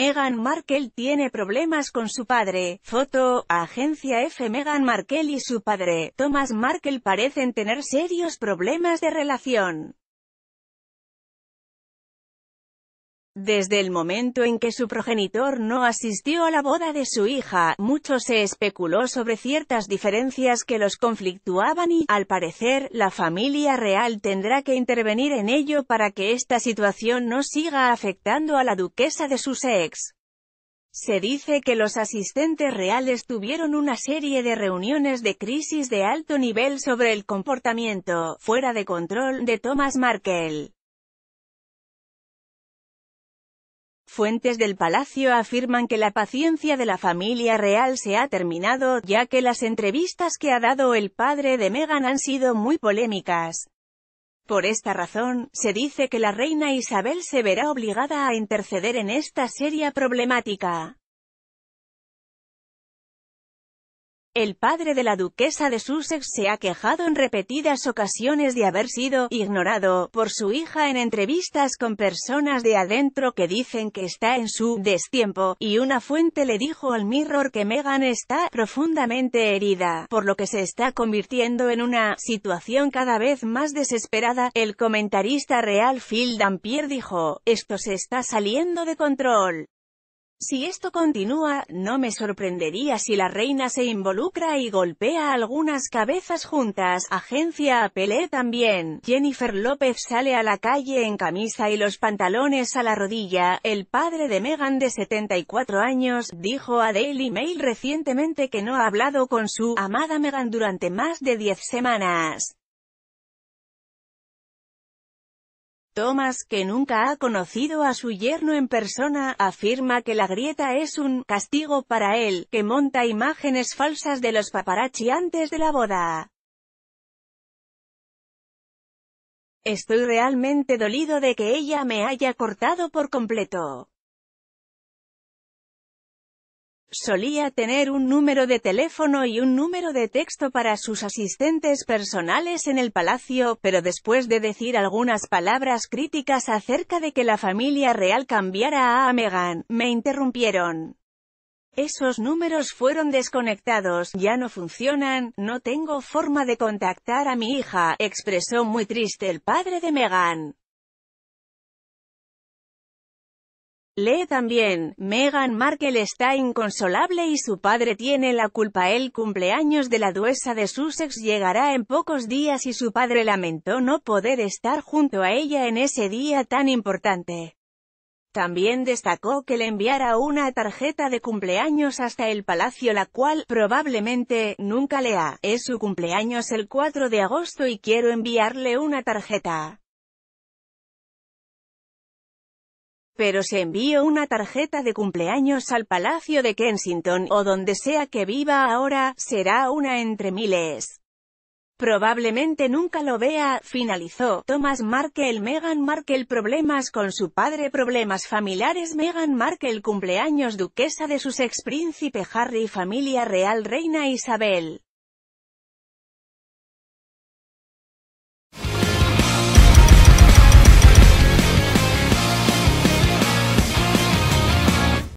Meghan Markle tiene problemas con su padre. Foto, agencia F. Meghan Markle y su padre, Thomas Markle parecen tener serios problemas de relación. Desde el momento en que su progenitor no asistió a la boda de su hija, mucho se especuló sobre ciertas diferencias que los conflictuaban y, al parecer, la familia real tendrá que intervenir en ello para que esta situación no siga afectando a la duquesa de ex. Se dice que los asistentes reales tuvieron una serie de reuniones de crisis de alto nivel sobre el comportamiento, fuera de control, de Thomas Markle. Fuentes del palacio afirman que la paciencia de la familia real se ha terminado, ya que las entrevistas que ha dado el padre de Meghan han sido muy polémicas. Por esta razón, se dice que la reina Isabel se verá obligada a interceder en esta seria problemática. El padre de la duquesa de Sussex se ha quejado en repetidas ocasiones de haber sido ignorado por su hija en entrevistas con personas de adentro que dicen que está en su destiempo, y una fuente le dijo al Mirror que Meghan está profundamente herida, por lo que se está convirtiendo en una situación cada vez más desesperada. El comentarista real Phil Dampier dijo, esto se está saliendo de control. Si esto continúa, no me sorprendería si la reina se involucra y golpea algunas cabezas juntas. Agencia Pelé también. Jennifer López sale a la calle en camisa y los pantalones a la rodilla. El padre de Meghan de 74 años, dijo a Daily Mail recientemente que no ha hablado con su amada Meghan durante más de 10 semanas. Thomas, que nunca ha conocido a su yerno en persona, afirma que la grieta es un «castigo para él», que monta imágenes falsas de los paparazzi antes de la boda. Estoy realmente dolido de que ella me haya cortado por completo. Solía tener un número de teléfono y un número de texto para sus asistentes personales en el palacio, pero después de decir algunas palabras críticas acerca de que la familia real cambiara a Meghan, me interrumpieron. Esos números fueron desconectados, ya no funcionan, no tengo forma de contactar a mi hija, expresó muy triste el padre de Meghan. Lee también, Meghan Markle está inconsolable y su padre tiene la culpa. El cumpleaños de la duesa de Sussex llegará en pocos días y su padre lamentó no poder estar junto a ella en ese día tan importante. También destacó que le enviara una tarjeta de cumpleaños hasta el palacio la cual, probablemente, nunca lea. Es su cumpleaños el 4 de agosto y quiero enviarle una tarjeta. pero se envió una tarjeta de cumpleaños al Palacio de Kensington, o donde sea que viva ahora, será una entre miles. Probablemente nunca lo vea, finalizó, Thomas Markle Meghan Markle problemas con su padre problemas familiares Meghan Markle cumpleaños duquesa de sus ex príncipe Harry familia real reina Isabel